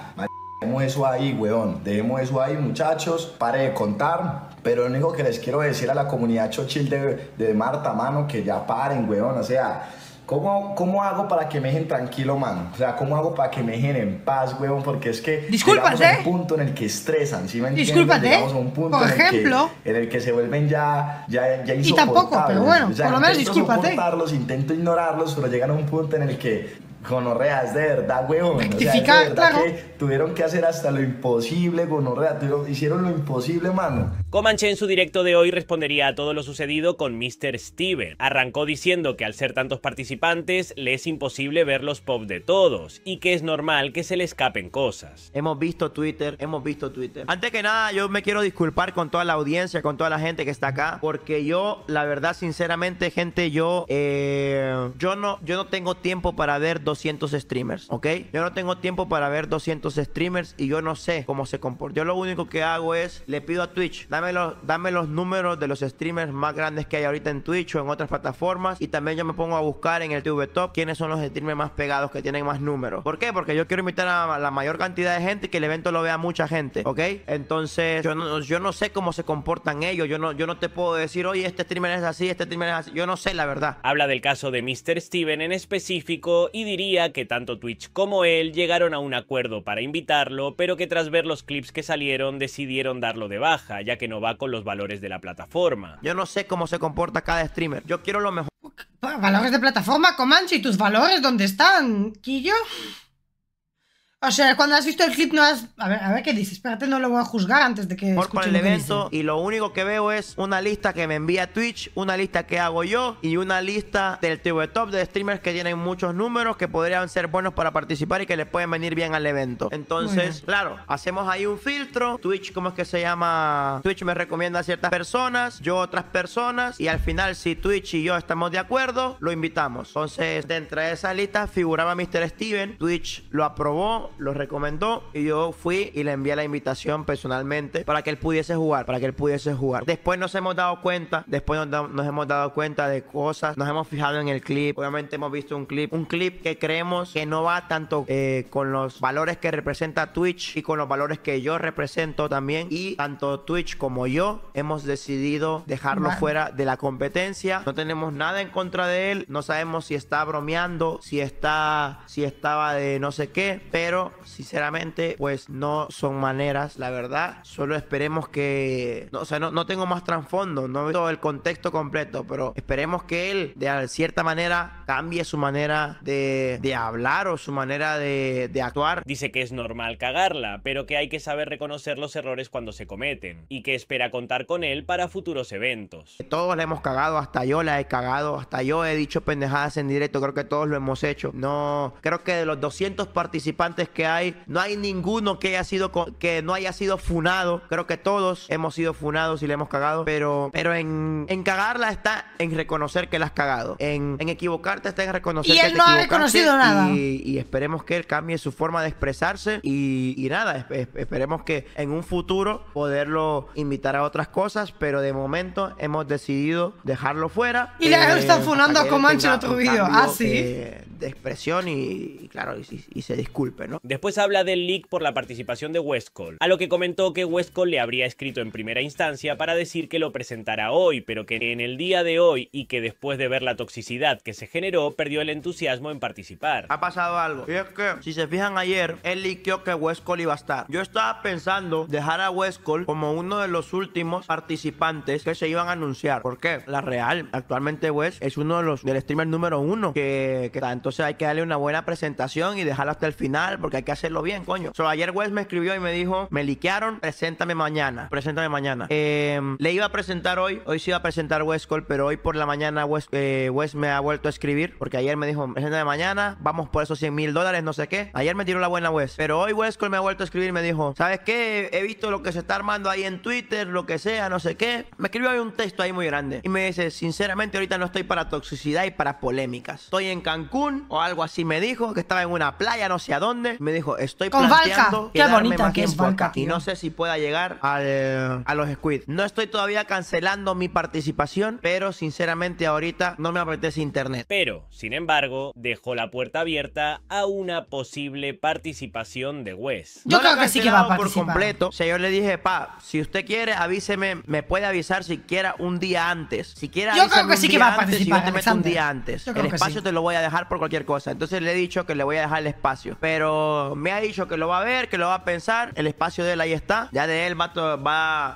I: Dejemos eso ahí, weón. Dejemos eso ahí, muchachos. Pare de contar. Pero lo único que les quiero decir a la comunidad chochil de, de Marta, mano, que ya paren, weón. O sea, ¿Cómo, ¿Cómo, hago para que me dejen tranquilo, mano? O sea, ¿cómo hago para que me dejen en paz, weón? Porque es que llegamos a un punto en el que estresan, ¿sí me entiendes? Discúlpate. Llegamos a un punto por ejemplo, en, el que, se vuelven ya, ya, ya insoportables. Y tampoco, pero bueno, por lo menos discúlpate. intento ignorarlos, pero llegan a un punto en el que gonorrea, es de verdad, weón. Rectificar, tuvieron que hacer hasta lo imposible, gonorrea, hicieron lo imposible, mano.
B: Comanche en su directo de hoy respondería a todo lo sucedido con Mr. Steven. Arrancó diciendo que al ser tantos participantes, le es imposible ver los pop de todos y que es normal que se le escapen cosas. Hemos visto Twitter, hemos visto Twitter.
E: Antes que nada, yo me quiero disculpar con toda la audiencia, con toda la gente que está acá, porque yo, la verdad, sinceramente, gente, yo, eh, yo, no, yo no tengo tiempo para ver 200 streamers, ¿ok? Yo no tengo tiempo para ver 200 streamers y yo no sé cómo se comporta. Yo lo único que hago es, le pido a Twitch, dame los, dame los números de los streamers más grandes que hay ahorita en Twitch o en otras plataformas y también yo me pongo a buscar en el TV Top quiénes son los streamers más pegados que tienen más números. ¿Por qué? Porque yo quiero invitar a la mayor cantidad de gente y que el evento lo vea mucha gente, ¿ok? Entonces, yo no, yo no sé cómo se comportan ellos, yo no, yo no te puedo decir, oye, este streamer es así, este streamer es así, yo no sé la verdad.
B: Habla del caso de Mr. Steven en específico y diría que tanto Twitch como él llegaron a un acuerdo para invitarlo, pero que tras ver los clips que salieron decidieron darlo de baja, ya que no va con los valores de la plataforma. Yo no sé cómo se comporta cada streamer, yo quiero lo mejor.
A: ¿Valores de plataforma, Comanche? ¿Y tus valores dónde están, Quillo? O sea, cuando has visto el clip no has... A ver, a ver qué dices, espérate, no lo voy a juzgar antes de que... Por, el evento
E: y lo único que veo es una lista que me envía Twitch, una lista que hago yo y una lista del TV Top de streamers que tienen muchos números que podrían ser buenos para participar y que les pueden venir bien al evento. Entonces, claro, hacemos ahí un filtro. Twitch, ¿cómo es que se llama? Twitch me recomienda a ciertas personas, yo otras personas y al final si Twitch y yo estamos de acuerdo, lo invitamos. Entonces, dentro de esa lista figuraba Mr. Steven, Twitch lo aprobó lo recomendó y yo fui y le envié la invitación personalmente para que él pudiese jugar, para que él pudiese jugar. Después nos hemos dado cuenta, después nos, hemos dado cuenta de cosas, nos hemos fijado en el clip, obviamente hemos visto un clip, un clip que creemos que no va tanto eh, con los valores que representa Twitch y con los valores que yo represento también y tanto Twitch como yo hemos decidido dejarlo fuera de la competencia. No tenemos nada en contra de él, no sabemos si está bromeando, si está si estaba de no sé qué, pero sinceramente pues no son maneras, la verdad. Solo esperemos que, no, o sea, no, tengo más trasfondo, no veo el contexto completo, pero esperemos que él de cierta manera cambie su manera de, hablar o su manera de, de actuar. Dice que es
B: normal cagarla, pero que hay que saber reconocer los errores cuando se cometen y que espera contar con él para futuros eventos.
E: Todos la hemos cagado, hasta yo la he cagado, hasta yo he dicho pendejadas en directo, creo que todos lo hemos hecho. No, creo que de los 200 participantes que hay. No hay ninguno que haya sido que no haya sido funado. Creo que todos hemos sido funados y le hemos cagado. Pero, pero en, cagarla está en reconocer que la has cagado. En, en equivocarte está en reconocer que él no ha reconocido nada. Y, esperemos que él cambie su forma de expresarse. Y, nada, esperemos que en un futuro poderlo invitar a otras cosas. Pero de momento hemos decidido
B: dejarlo fuera. Y le le eh, están funando a Comanche en otro video. Ah,
E: expresión y,
B: claro, y,
E: se disculpe, ¿no?
B: Después habla del leak por la participación de Westcall, a lo que comentó que Westcall le habría escrito en primera instancia para decir que lo presentará hoy, pero que en el día de hoy y que después de ver la toxicidad que se generó, perdió el entusiasmo en participar. Ha pasado
E: algo, y es que, si se fijan ayer, él liqueó que Westcall iba a estar. Yo estaba pensando dejar a Westcall como uno de los últimos participantes que se iban a anunciar. porque La real, actualmente West es uno de los del streamer número uno que, que está. Entonces, o sea, hay que darle una buena presentación y dejarlo hasta el final porque hay que hacerlo bien, coño. So, ayer Wes me escribió y me dijo, me liquearon, preséntame mañana, preséntame mañana. Em, le iba a presentar hoy, hoy sí iba a presentar Westcall, pero hoy por la mañana Wes, eh, Wes me ha vuelto a escribir porque ayer me dijo, preséntame mañana, vamos por esos 100 mil dólares, no sé qué. Ayer me tiró la buena Wes, pero hoy Westcall me ha vuelto a escribir y me dijo, ¿sabes qué? He visto lo que se está armando ahí en Twitter, lo que sea, no sé qué. Me escribió ahí un texto ahí muy grande y me dice, sinceramente ahorita no estoy para toxicidad y para polémicas. Estoy en Cancún o algo así me dijo, que estaba en una playa, no sé a dónde. Me dijo, estoy Con planteando Valka. Qué bonita que es Valka, Y no sé si pueda llegar al, eh, a los Squid. No estoy todavía cancelando mi participación, pero sinceramente ahorita no me apetece internet.
B: Pero, sin embargo, dejó la puerta abierta a una posible participación de Wes. Yo creo que sí que va a participar. Por
E: completo. yo le dije, pa, si usted quiere, avíseme, me puede avisar siquiera un día antes. Si yo creo que sí que va a participar. un día antes. El espacio te lo voy a dejar por cualquier cosa. Entonces le he dicho que le voy a dejar el espacio. Pero me ha dicho que lo va a ver, que lo va a pensar. El espacio de él ahí está. Ya de él va,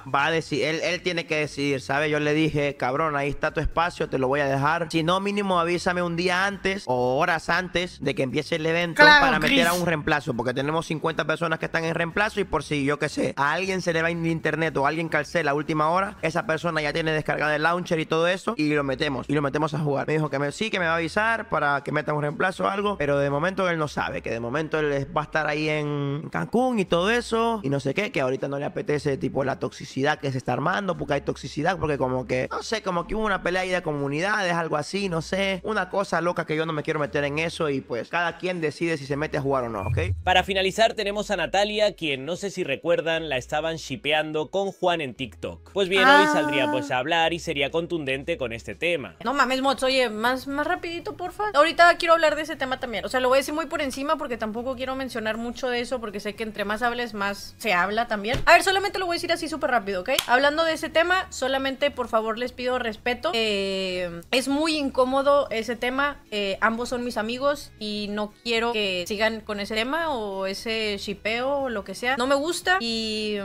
E: va, a decir. Él, tiene que decidir, ¿sabes? Yo le dije, cabrón, ahí está tu espacio, te lo voy a dejar. Si no, mínimo avísame un día antes o horas antes de que empiece el evento para meter a un reemplazo. Porque tenemos 50 personas que están en reemplazo y por si yo que sé, a alguien se le va en internet o alguien Calcé la última hora, esa persona ya tiene descargada el launcher y todo eso y lo metemos. Y lo metemos a jugar. Me dijo que me, sí, que me va a avisar para que meta reemplazo algo, pero de momento él no sabe, que de momento él va a estar ahí en Cancún y todo eso, y no sé qué, que ahorita no le apetece tipo la toxicidad que se está armando, porque hay toxicidad, porque como que, no sé, como que hubo una pelea ahí de comunidades, algo así, no sé, una cosa loca que yo no me quiero meter en eso y pues cada quien decide si se mete a jugar o no, ¿ok?
B: Para finalizar tenemos a Natalia, quien no sé si recuerdan, la estaban shipeando con Juan en TikTok. Pues bien, hoy ah. saldría pues a hablar y sería contundente con este tema.
F: No mames, Mots, oye, más, más rapidito, porfa. Ahorita quiero quiero hablar de ese tema también. O sea, lo voy a decir muy por encima porque tampoco quiero mencionar mucho de eso porque sé que entre más hables, más se habla también. A ver, solamente lo voy a decir así súper rápido, ¿ok? Hablando de ese tema, solamente por favor les pido respeto. Eh, es muy incómodo ese tema. Eh, ambos son mis amigos y no quiero que sigan con ese tema o ese shipeo o lo que sea. No me gusta mm, y,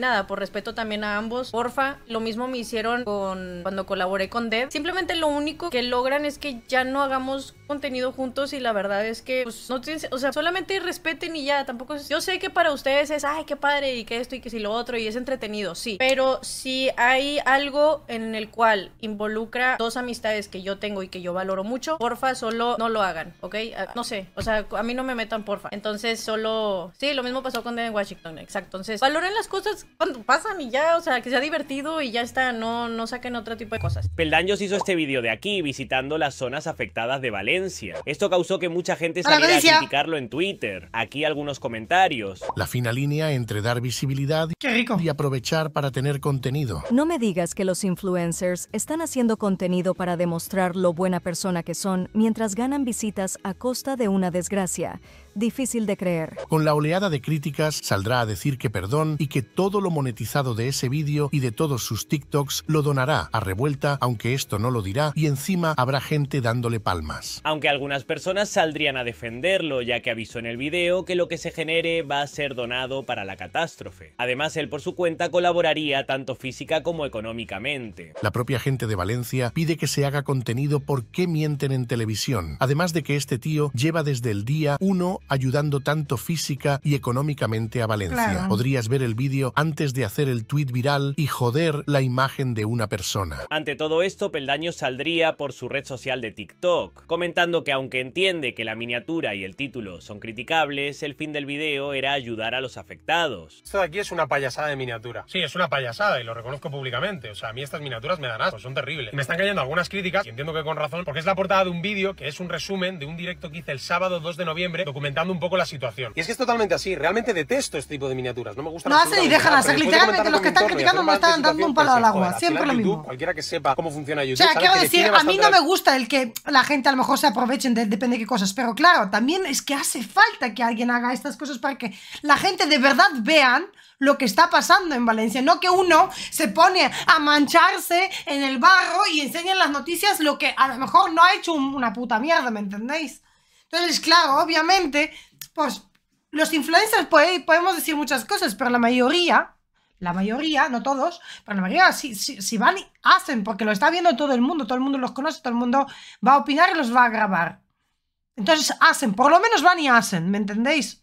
F: nada, por respeto también a ambos, porfa. Lo mismo me hicieron con cuando colaboré con Dev, Simplemente lo único que logran es que ya no hagamos contenido juntos y la verdad es que pues, no o sea, solamente respeten y ya, tampoco yo sé que para ustedes es, ay, qué padre y que esto y que si lo otro y es entretenido, sí, pero si hay algo en el cual involucra dos amistades que yo tengo y que yo valoro mucho, porfa, solo no lo hagan, ¿ok? Ah, no sé, o sea, a mí no me metan, porfa. Entonces, solo, sí, lo mismo pasó con en Washington, exacto. Entonces, valoren las cosas cuando pasan y ya, o sea, que sea divertido y ya está, no, no saquen otro tipo de cosas.
B: Peldaños hizo este video de aquí, visitando las zonas afectadas de Valencia. Esto causó que mucha gente saliera a criticarlo en Twitter. Aquí algunos comentarios.
H: La fina línea entre dar visibilidad y aprovechar para tener contenido.
F: No me digas que los influencers están haciendo contenido para demostrar lo buena persona que son mientras ganan visitas a costa de una desgracia difícil de creer.
H: Con la oleada de críticas, saldrá a decir que perdón y que todo lo monetizado de ese vídeo y de todos sus TikToks lo donará a Revuelta, aunque esto no lo dirá, y encima habrá gente dándole palmas.
B: Aunque algunas personas saldrían a defenderlo, ya que avisó en el vídeo que lo que se genere va a ser donado para la catástrofe. Además, él por su cuenta colaboraría tanto física como económicamente.
H: La propia gente de Valencia pide que se haga contenido por qué mienten en televisión, además de que este tío lleva desde el día 1 ayudando tanto física y económicamente a Valencia. Podrías ver el vídeo antes de hacer el tuit viral y joder la imagen de una persona.
B: Ante todo esto, Peldaño saldría por su red social de TikTok, comentando que aunque entiende que la miniatura y el título son criticables, el fin del vídeo era ayudar a los afectados.
J: Esto de aquí es una payasada de miniatura. Sí, es una payasada y lo reconozco públicamente. O sea, a mí estas miniaturas me dan asco, son terribles. me están cayendo algunas críticas, y entiendo que con razón, porque es la portada de un vídeo que es un resumen de un directo que hice el sábado 2 de noviembre un poco la situación. Y es que es totalmente así, realmente detesto este tipo de miniaturas, no me gusta No hacen y déjalas, literalmente los que están criticando me están dando un palo al pues agua, siempre lo mismo. Cualquiera que sepa cómo funciona YouTube. O sea, quiero decir, a mí no me
A: gusta el que la gente a lo mejor se aprovechen de depende de qué cosas, pero claro, también es que hace falta que alguien haga estas cosas para que la gente de verdad vean lo que está pasando en Valencia, no que uno se pone a mancharse en el barro y enseñen las noticias lo que a lo mejor no ha hecho una puta mierda, ¿me entendéis? Entonces, claro, obviamente, pues los influencers podemos decir muchas cosas, pero la mayoría, la mayoría, no todos, pero la mayoría si, si, si van, y hacen, porque lo está viendo todo el mundo, todo el mundo los conoce, todo el mundo va a opinar y los va a grabar. Entonces hacen, por lo menos van y hacen, ¿me entendéis?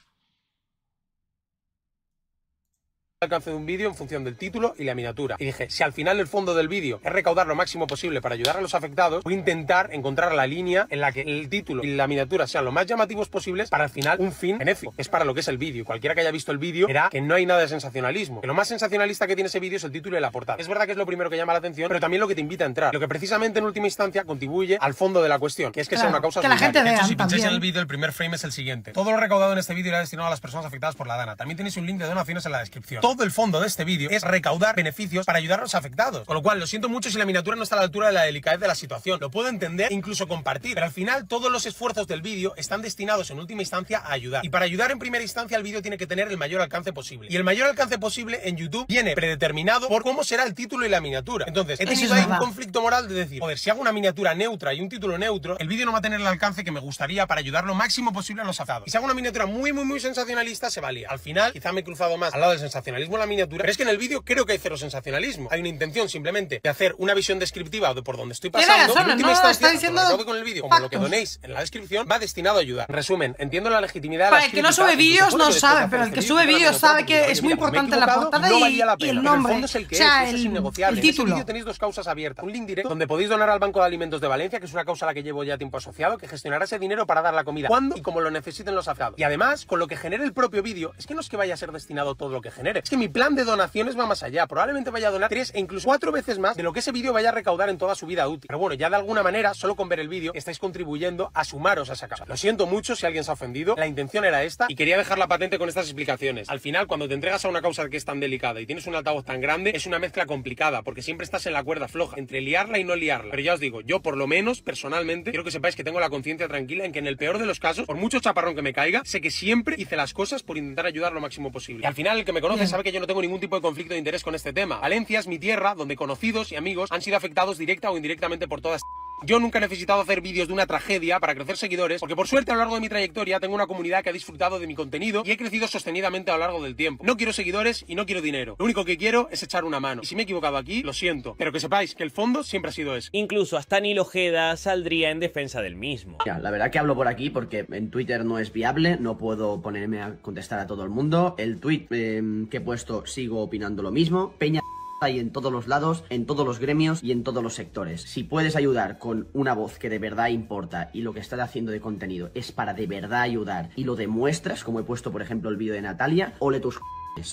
J: alcance de un vídeo en función del título y la miniatura. Y dije, si al final el fondo del vídeo es recaudar lo máximo posible para ayudar a los afectados, voy a intentar encontrar la línea en la que el título y la miniatura sean lo más llamativos posibles para al final un fin en benéfico. Es para lo que es el vídeo. Cualquiera que haya visto el vídeo verá que no hay nada de sensacionalismo. Que lo más sensacionalista que tiene ese vídeo es el título y la portada. Es verdad que es lo primero que llama la atención, pero también lo que te invita a entrar. Lo que precisamente en última instancia contribuye al fondo de la cuestión, que es que sea una causa que la gente vea. Si pincháis en el vídeo, el primer frame es el siguiente. Todo lo recaudado en este vídeo irá destinado a las personas afectadas por la dana. También tenéis un link de donaciones en la descripción todo el fondo de este vídeo es recaudar beneficios para ayudar a los afectados. Con lo cual, lo siento mucho si la miniatura no está a la altura de la delicadez de la situación. Lo puedo entender e incluso compartir, pero al final todos los esfuerzos del vídeo están destinados en última instancia a ayudar. Y para ayudar en primera instancia, el vídeo tiene que tener el mayor alcance posible. Y el mayor alcance posible en YouTube viene predeterminado por cómo será el título y la miniatura. Entonces, he un conflicto moral de decir, joder, si hago una miniatura neutra y un título neutro, el vídeo no va a tener el alcance que me gustaría para ayudar lo máximo posible a los afectados. Y si hago una miniatura muy, muy, muy sensacionalista, se valía. Al final, quizá me he cruzado más al lado de sensacionalista sensacionalismo la miniatura, pero es que en el vídeo creo que hay cero sensacionalismo. Hay una intención simplemente de hacer una visión descriptiva de por donde estoy pasando. en que el vídeo, como lo que donéis en la descripción, va destinado a ayudar. En resumen, entiendo la legitimidad Para el que no sube vídeos no sabe, pero el que sube vídeos sabe que es muy importante la portada y, el nombre. El es el que título. tenéis dos causas abiertas. Un link directo donde podéis donar al Banco de Alimentos de Valencia, que es una causa a la que llevo ya tiempo asociado, que gestionará ese dinero para dar la comida cuando y como lo necesiten los afrados Y además, con lo que genere el propio vídeo, es que no es que vaya a ser destinado todo lo que genere, que mi plan de donaciones va más allá. Probablemente vaya a donar tres e incluso cuatro veces más de lo que ese vídeo vaya a recaudar en toda su vida útil. Pero bueno, ya de alguna manera, solo con ver el vídeo, estáis contribuyendo a sumaros a esa causa. Lo siento mucho si alguien se ha ofendido, la intención era esta y quería dejar la patente con estas explicaciones. Al final, cuando te entregas a una causa que es tan delicada y tienes un altavoz tan grande, es una mezcla complicada porque siempre estás en la cuerda floja entre liarla y no liarla. Pero ya os digo, yo por lo menos, personalmente, quiero que sepáis que tengo la conciencia tranquila en que en el peor de los casos, por mucho chaparrón que me caiga, sé que siempre hice las cosas por intentar ayudar lo máximo posible. al final, el que me conoce que yo no tengo ningún tipo de conflicto de interés con este tema. Valencia es mi tierra, donde conocidos y amigos han sido afectados directa o indirectamente por todas. Yo nunca he necesitado hacer vídeos de una tragedia para crecer seguidores, porque por suerte a lo largo de mi trayectoria tengo una comunidad que ha disfrutado de mi contenido y he crecido sostenidamente a lo largo del tiempo. No quiero seguidores y no quiero dinero. Lo único que quiero es echar una mano. Y si me he equivocado aquí, lo siento, pero que sepáis que el fondo siempre ha sido ese. Incluso hasta Nilo Ojeda saldría en defensa del mismo.
B: Ya, la verdad que hablo por aquí porque en Twitter no es viable, no puedo ponerme a contestar a todo el mundo. El tweet em, que he puesto sigo opinando lo mismo. Peña ahí en todos los lados, en todos los gremios y en todos los sectores. Si puedes ayudar con una voz que de verdad importa y lo que estás haciendo de contenido es para de verdad ayudar y lo demuestras, como he puesto por ejemplo el vídeo de Natalia, ole tus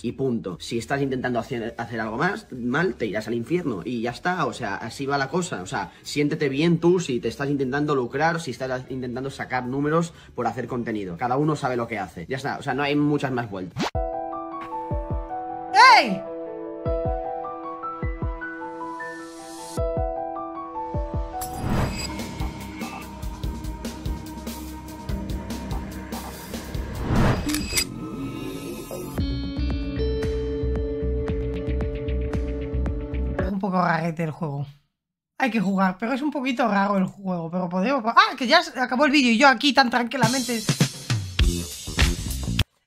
B: y punto. Si estás intentando hacer, hacer, algo más, mal, te irás al infierno y ya está, o sea, así va la cosa, o sea, siéntete bien tú si te estás intentando lucrar, si estás intentando sacar números por hacer contenido. Cada uno sabe lo que hace, ya está, o sea, no hay muchas más vueltas.
H: ¡Ey!
A: poco rarete el juego. Hay que jugar, pero es un poquito raro el juego, pero podemos... ¡Ah! Que ya acabó el vídeo y yo aquí tan tranquilamente...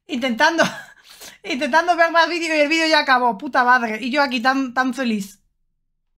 A: Intentando... intentando ver más vídeo y el vídeo ya acabó, puta madre. Y yo aquí tan, tan feliz.